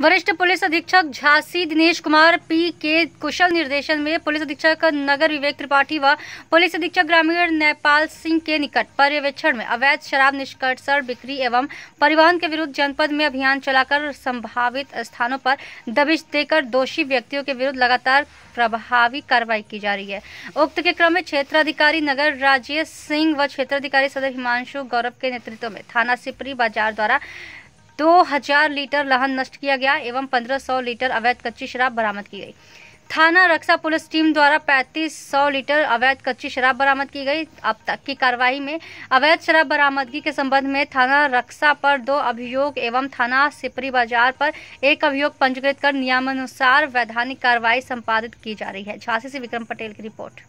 वरिष्ठ पुलिस अधीक्षक झांसी दिनेश कुमार पी के कुशल निर्देशन में पुलिस अधीक्षक नगर विवेक त्रिपाठी व पुलिस अधीक्षक ग्रामीण नेपाल सिंह के निकट पर्यवेक्षण में अवैध शराब निष्कर्षण बिक्री एवं परिवहन के विरुद्ध जनपद में अभियान चलाकर संभावित स्थानों पर दबिश देकर दोषी व्यक्तियों के विरुद्ध लगातार प्रभावी कार्रवाई की जा रही है उक्त के क्रम में क्षेत्राधिकारी नगर राजेश सिंह व क्षेत्राधिकारी सदर हिमांशु गौरव के नेतृत्व में थाना सिपरी बाजार द्वारा दो हजार लीटर लहन नष्ट किया गया एवं पंद्रह सौ लीटर अवैध कच्ची शराब बरामद की गई थाना रक्षा पुलिस टीम द्वारा सौ लीटर अवैध कच्ची शराब बरामद की गई अब तक की कार्रवाई में अवैध शराब बरामदगी के संबंध में थाना रक्षा पर दो अभियोग एवं थाना सिपरी बाजार पर एक अभियोग पंजीकृत कर नियमानुसार वैधानिक कार्रवाई संपादित की जा रही है झांसी से विक्रम पटेल की रिपोर्ट